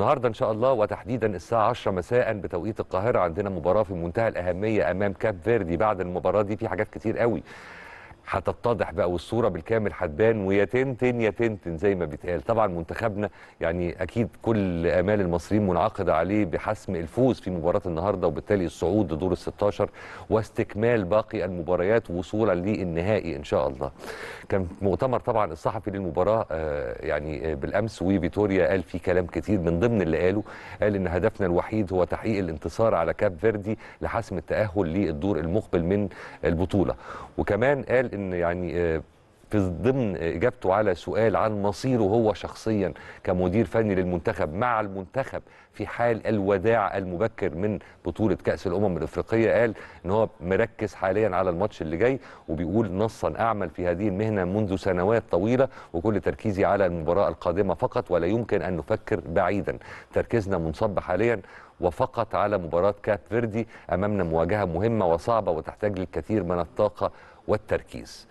النهارده ان شاء الله وتحديدا الساعه 10 مساء بتوقيت القاهره عندنا مباراه في منتهى الاهميه امام كاب فيردي بعد المباراه دي في حاجات كتير قوي هتتضح بقى والصوره بالكامل هتبان ويا تنتن يا تنتن زي ما بيتقال طبعا منتخبنا يعني اكيد كل امال المصريين منعقده عليه بحسم الفوز في مباراه النهارده وبالتالي الصعود لدور ال 16 واستكمال باقي المباريات وصولا للنهائي ان شاء الله. كان مؤتمر طبعا الصحفي للمباراه آه، يعني آه، بالامس وفيتوريا قال فيه كلام كتير من ضمن اللي قاله قال ان هدفنا الوحيد هو تحقيق الانتصار على كاب فيردي لحسم التاهل للدور المقبل من البطوله وكمان قال ان يعني آه، في ضمن اجابته على سؤال عن مصيره هو شخصيا كمدير فني للمنتخب مع المنتخب في حال الوداع المبكر من بطوله كاس الامم الافريقيه قال ان هو مركز حاليا على الماتش اللي جاي وبيقول نصا اعمل في هذه المهنه منذ سنوات طويله وكل تركيزي على المباراه القادمه فقط ولا يمكن ان نفكر بعيدا تركيزنا منصب حاليا وفقط على مباراة كاب فيردي أمامنا مواجهة مهمة وصعبة وتحتاج للكثير من الطاقة والتركيز